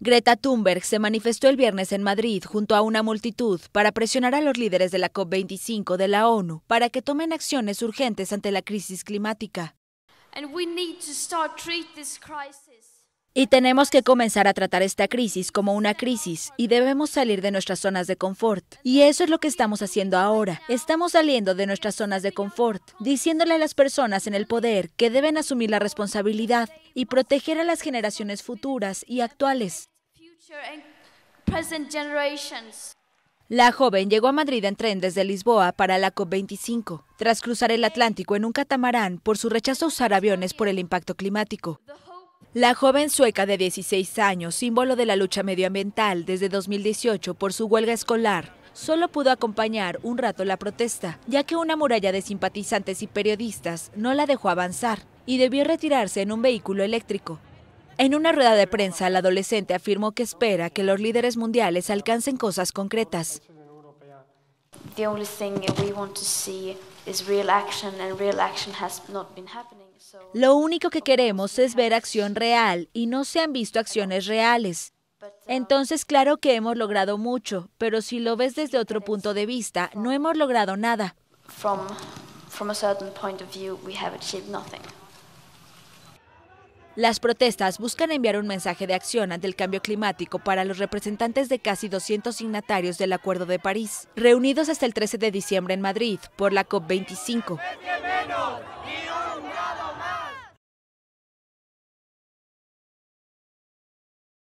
Greta Thunberg se manifestó el viernes en Madrid junto a una multitud para presionar a los líderes de la COP25 de la ONU para que tomen acciones urgentes ante la crisis climática. Y tenemos que comenzar a tratar esta crisis como una crisis y debemos salir de nuestras zonas de confort. Y eso es lo que estamos haciendo ahora. Estamos saliendo de nuestras zonas de confort, diciéndole a las personas en el poder que deben asumir la responsabilidad y proteger a las generaciones futuras y actuales. La joven llegó a Madrid en tren desde Lisboa para la COP25, tras cruzar el Atlántico en un catamarán por su rechazo a usar aviones por el impacto climático. La joven sueca de 16 años, símbolo de la lucha medioambiental desde 2018 por su huelga escolar, solo pudo acompañar un rato la protesta, ya que una muralla de simpatizantes y periodistas no la dejó avanzar y debió retirarse en un vehículo eléctrico. En una rueda de prensa, la adolescente afirmó que espera que los líderes mundiales alcancen cosas concretas. Lo único que queremos es ver acción real y no se han visto um, acciones reales. Um, Entonces, claro que hemos logrado mucho, pero si lo ves desde otro punto de vista, no hemos logrado nada. Las protestas buscan enviar un mensaje de acción ante el cambio climático para los representantes de casi 200 signatarios del Acuerdo de París, reunidos hasta el 13 de diciembre en Madrid por la COP25.